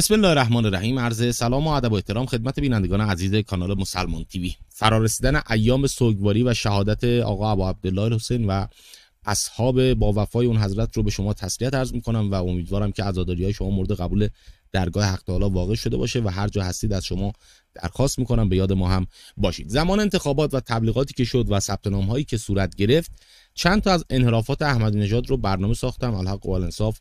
بسم الله الرحمن الرحیم عرض سلام و ادب و احترام خدمت بینندگان عزیز کانال مسلمان تیوی فرارسیدن ایام سوگواری و شهادت آقا ابا عبدالله حسین و اصحاب با وفای اون حضرت رو به شما تسلیت عرض میکنم و امیدوارم که عزاداری های شما مورد قبول درگاه حق تعالی واقع شده باشه و هر جا هستید از شما درخواست میکنم به یاد ما هم باشید زمان انتخابات و تبلیغاتی که شد و ثبت نام هایی که صورت گرفت چند تا از انحرافات احمدی نژاد رو برنامه ساختم الحق و الانصاف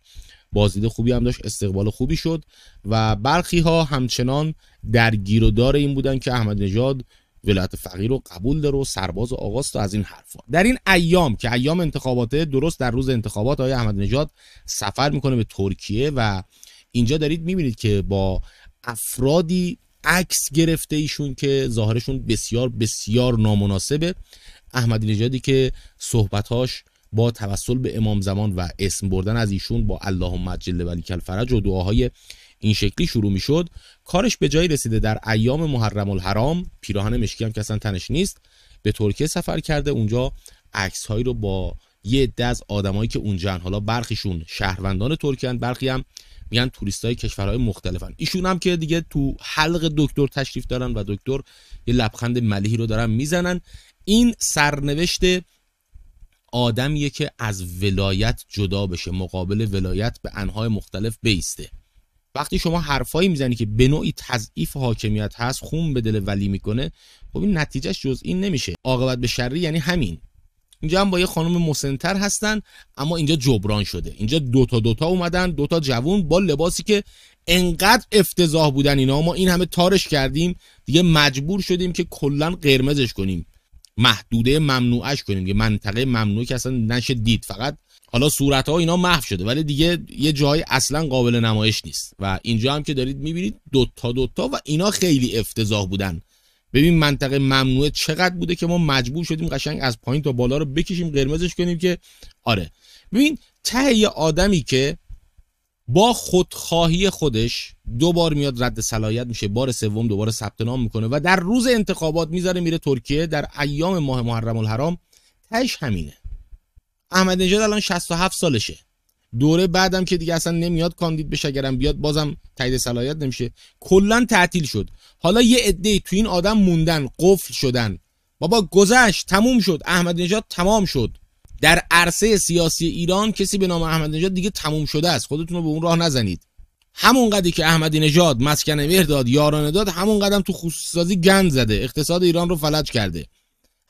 بازدید خوبی هم داشت استقبال خوبی شد و برخی ها همچنان درگیر و دار این بودن که احمد نژاد ولایت فقیر رو قبول داره و سرباز و آغاست و از این حرفا در این ایام که ایام انتخاباته درست در روز انتخابات آقای احمد نژاد سفر میکنه به ترکیه و اینجا دارید میبینید که با افرادی عکس گرفته ایشون که ظاهرشون بسیار بسیار نامناسبه احمدی نژادی که صحبتاش با توسل به امام زمان و اسم بردن از ایشون با اللهم مجل ولی الفرج و دعاهای این شکلی شروع میشد کارش به جایی رسیده در ایام محرم الحرام پیراهن مشکی هم که تنش نیست به ترکیه سفر کرده اونجا عکس رو با یه عده از آدمایی که اونجا حالا برخیشون شهروندان ترکیه برخی هم میگن های کشورهای مختلفن ایشون هم که دیگه تو حلق دکتر تشریف دارن و دکتر یه لبخند ملیحی رو دارن میزنن این سرنوشت آدمیه که از ولایت جدا بشه مقابل ولایت به انهای مختلف بیسته وقتی شما حرفایی میزنی که به نوعی تضعیف حاکمیت هست خون به دل ولی میکنه خب این نتیجهش جز این نمیشه عاقبت به شری یعنی همین اینجا هم با یه خانم مسنتر هستن اما اینجا جبران شده اینجا دوتا دوتا اومدن دو تا جوون با لباسی که انقدر افتضاح بودن اینا ما این همه تارش کردیم دیگه مجبور شدیم که کلا قرمزش کنیم محدوده ممنوعش کنیم یه منطقه ممنوع که اصلا نشه دید فقط حالا صورت ها اینا محو شده ولی دیگه یه جای اصلا قابل نمایش نیست و اینجا هم که دارید میبینید دوتا دوتا و اینا خیلی افتضاح بودن ببین منطقه ممنوعه چقدر بوده که ما مجبور شدیم قشنگ از پایین تا بالا رو بکشیم قرمزش کنیم که آره ببین ته یه آدمی که با خودخواهی خودش دوبار میاد رد صلاحیت میشه بار سوم دوباره ثبت نام میکنه و در روز انتخابات میذاره میره ترکیه در ایام ماه محرم الحرام تش همینه احمد نژاد الان 67 سالشه دوره بعدم که دیگه اصلا نمیاد کاندید بشه اگرم بیاد بازم تایید صلاحیت نمیشه کلا تعطیل شد حالا یه عده تو این آدم موندن قفل شدن بابا گذشت تموم شد احمد نژاد تمام شد در عرصه سیاسی ایران کسی به نام احمد نژاد دیگه تموم شده است خودتون رو به اون راه نزنید همون که احمدی نژاد مسکن مهر داد یارانه داد همون قدم تو خصوصی گند زده اقتصاد ایران رو فلج کرده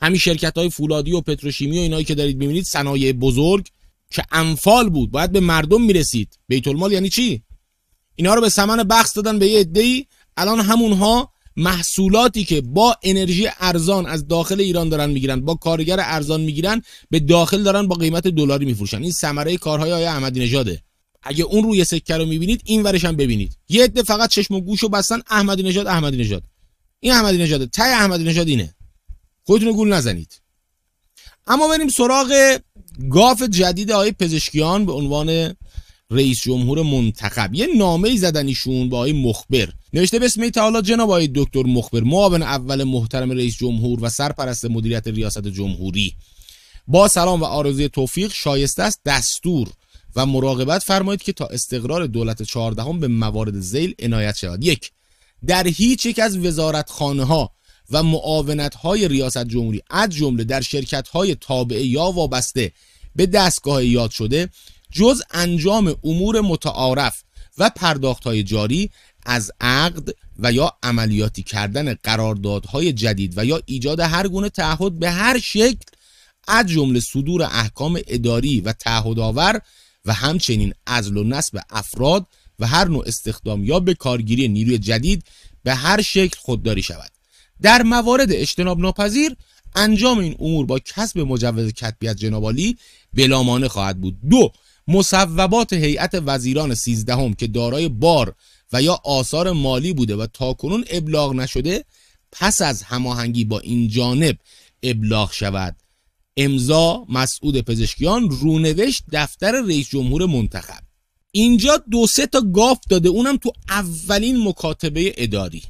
همین شرکت های فولادی و پتروشیمی و اینایی که دارید میبینید صنایع بزرگ که انفال بود باید به مردم میرسید بیت المال یعنی چی اینا رو به سمن بخش دادن به یه عده‌ای الان همونها محصولاتی که با انرژی ارزان از داخل ایران دارن میگیرن با کارگر ارزان میگیرن به داخل دارن با قیمت دلاری میفروشن این ثمره کارهای آقای احمدی نژاده اگه اون روی سکه رو میبینید این ورش هم ببینید یه عده فقط چشم و گوشو بستن احمدی نژاد احمدی نژاد این احمدی نژاده تای احمدی نژاد اینه خودتون گول نزنید اما بریم سراغ گاف جدید آقای پزشکیان به عنوان رئیس جمهور منتخب یه نامه زدنیشون زدن ایشون با آقای مخبر نوشته به اسم تعالی جناب آقای دکتر مخبر معاون اول محترم رئیس جمهور و سرپرست مدیریت ریاست جمهوری با سلام و آرزوی توفیق شایسته است دستور و مراقبت فرمایید که تا استقرار دولت چهاردهم به موارد زیل عنایت شود یک در هیچ یک از وزارتخانه ها و معاونت های ریاست جمهوری از جمله در شرکت های تابعه یا وابسته به دستگاه یاد شده جز انجام امور متعارف و پرداخت های جاری از عقد و یا عملیاتی کردن قراردادهای جدید و یا ایجاد هر گونه تعهد به هر شکل از جمله صدور احکام اداری و تعهدآور و همچنین ازل و نصب افراد و هر نوع استخدام یا به کارگیری نیروی جدید به هر شکل خودداری شود در موارد اجتناب ناپذیر انجام این امور با کسب مجوز کتبی از جنابالی بلامانه خواهد بود دو مصوبات هیئت وزیران سیزدهم که دارای بار و یا آثار مالی بوده و تاکنون ابلاغ نشده پس از هماهنگی با این جانب ابلاغ شود امضا مسعود پزشکیان رونوشت دفتر رئیس جمهور منتخب اینجا دو سه تا گاف داده اونم تو اولین مکاتبه اداری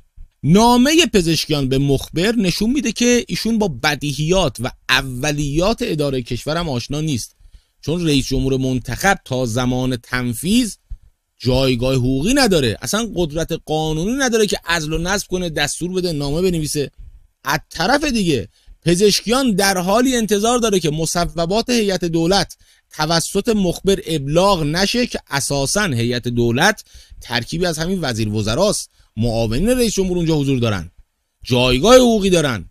نامه پزشکیان به مخبر نشون میده که ایشون با بدیهیات و اولیات اداره کشورم آشنا نیست چون رئیس جمهور منتخب تا زمان تنفیز جایگاه حقوقی نداره اصلا قدرت قانونی نداره که ازل و نصب کنه دستور بده نامه بنویسه از طرف دیگه پزشکیان در حالی انتظار داره که مصوبات هیئت دولت توسط مخبر ابلاغ نشه که اساسا هیئت دولت ترکیبی از همین وزیر وزراست معاونین رئیس جمهور اونجا حضور دارن جایگاه حقوقی دارن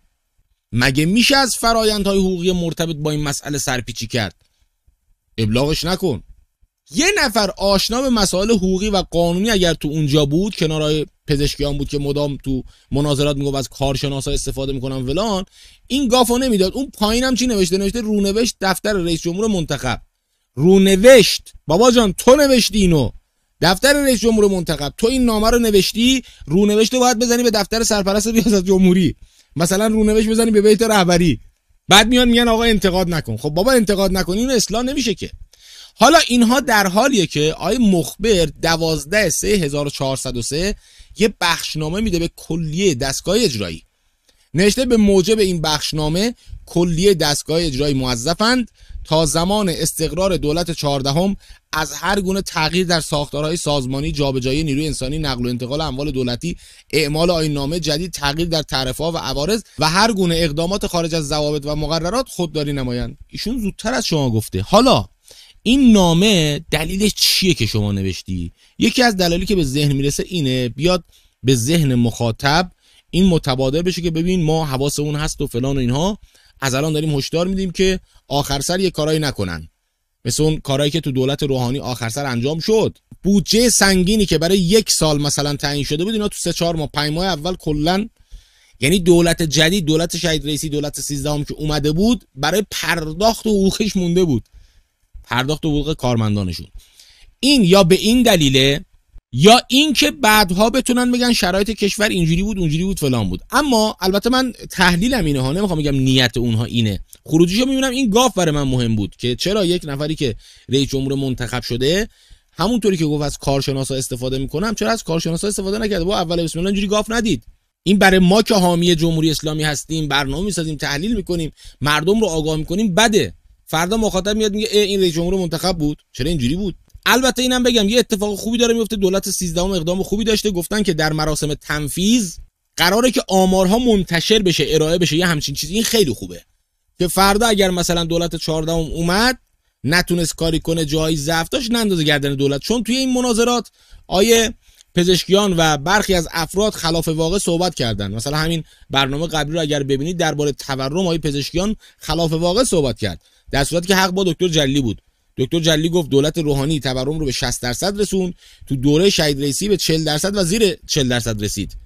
مگه میشه از فرایندهای حقوقی مرتبط با این مسئله سرپیچی کرد ابلاغش نکن یه نفر آشنا به مسائل حقوقی و قانونی اگر تو اونجا بود کنارای پزشکیان بود که مدام تو مناظرات میگفت از کارشناسا استفاده میکنم ولان این گافو نمیداد اون پایینم چی نوشته نوشته رونوشت دفتر رئیس جمهور منتخب رونوشت بابا جان تو نوشتی اینو دفتر رئیس جمهور منتخب تو این نامه رو نوشتی رونوشت رو باید بزنی به دفتر سرپرست ریاست جمهوری مثلا رونوشت بزنی به بیت رهبری بعد میان میگن آقا انتقاد نکن خب بابا انتقاد نکن این اصلاح نمیشه که حالا اینها در حالیه که آی مخبر چهارصد و سه یه بخشنامه میده به کلیه دستگاه اجرایی نشته به موجب این بخشنامه کلیه دستگاه اجرایی موظفند تا زمان استقرار دولت چهاردهم از هر گونه تغییر در ساختارهای سازمانی جابجایی نیروی انسانی نقل و انتقال اموال دولتی اعمال آیین نامه جدید تغییر در تعرفه‌ها و عوارض و هر گونه اقدامات خارج از ضوابط و مقررات خودداری نمایند ایشون زودتر از شما گفته حالا این نامه دلیلش چیه که شما نوشتی یکی از دلایلی که به ذهن میرسه اینه بیاد به ذهن مخاطب این متبادر بشه که ببین ما حواسمون هست و فلان و اینها از الان داریم هشدار میدیم که آخر سر یه کارایی نکنن مثل اون کارایی که تو دولت روحانی آخر سر انجام شد بودجه سنگینی که برای یک سال مثلا تعیین شده بود اینا تو سه چهار ماه پنج ماه اول کلا یعنی دولت جدید دولت شهید رئیسی دولت 13 که اومده بود برای پرداخت و حقوقش مونده بود پرداخت و حقوق کارمندانشون این یا به این دلیله یا اینکه بعدها بتونن بگن شرایط کشور اینجوری بود اونجوری بود فلان بود اما البته من تحلیلم اینه ها نمیخوام بگم نیت اونها اینه خروجیشو میبینم این گاف برای من مهم بود که چرا یک نفری که رئیس جمهور منتخب شده همونطوری که گفت از کارشناسا استفاده میکنم چرا از کارشناسا استفاده نکرد با اول بسم الله اینجوری گاف ندید این برای ما که حامی جمهوری اسلامی هستیم برنامه میسازیم تحلیل میکنیم مردم رو آگاه میکنیم بده فردا مخاطب میاد میگه این رئیس جمهور منتخب بود چرا اینجوری بود البته اینم بگم یه اتفاق خوبی داره میفته دولت 13 هم اقدام خوبی داشته گفتن که در مراسم تنفیز قراره که آمارها منتشر بشه ارائه بشه یه همچین چیزی این خیلی خوبه که فردا اگر مثلا دولت 14 اومد نتونست کاری کنه جایی ضعف داشت نندازه گردن دولت چون توی این مناظرات آیه پزشکیان و برخی از افراد خلاف واقع صحبت کردن مثلا همین برنامه قبلی رو اگر ببینید درباره تورم آیه پزشکیان خلاف واقع صحبت کرد در صورتی که حق با دکتر جلی بود دکتر جلی گفت دولت روحانی تورم رو به 60 درصد رسون تو دوره شهید رئیسی به 40 درصد و زیر 40 درصد رسید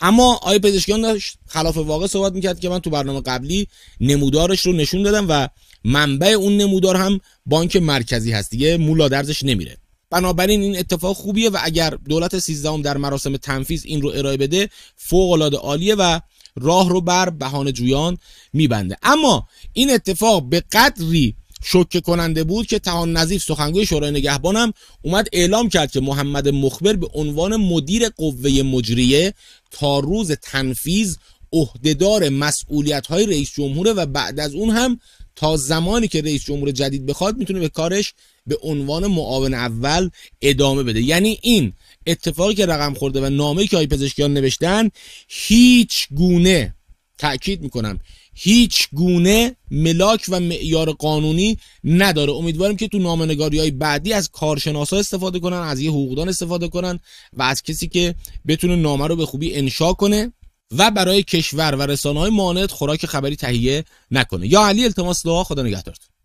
اما آقای پزشکیان داشت خلاف واقع صحبت میکرد که من تو برنامه قبلی نمودارش رو نشون دادم و منبع اون نمودار هم بانک مرکزی هست دیگه مولا درزش نمیره بنابراین این اتفاق خوبیه و اگر دولت 13 در مراسم تنفیذ این رو ارائه بده فوق العاده عالیه و راه رو بر بهانه جویان میبنده اما این اتفاق به قدری شوکه کننده بود که تهان نظیف سخنگوی شورای نگهبانم اومد اعلام کرد که محمد مخبر به عنوان مدیر قوه مجریه تا روز تنفیز عهدهدار مسئولیت های رئیس جمهوره و بعد از اون هم تا زمانی که رئیس جمهور جدید بخواد میتونه به کارش به عنوان معاون اول ادامه بده یعنی این اتفاقی که رقم خورده و نامه که های پزشکیان نوشتن هیچ گونه تأکید میکنم هیچ گونه ملاک و معیار قانونی نداره امیدواریم که تو نامنگاری های بعدی از کارشناسا استفاده کنن از یه حقوقدان استفاده کنن و از کسی که بتونه نامه رو به خوبی انشا کنه و برای کشور و رسانه های خوراک خبری تهیه نکنه یا علی التماس دعا خدا نگهدارتون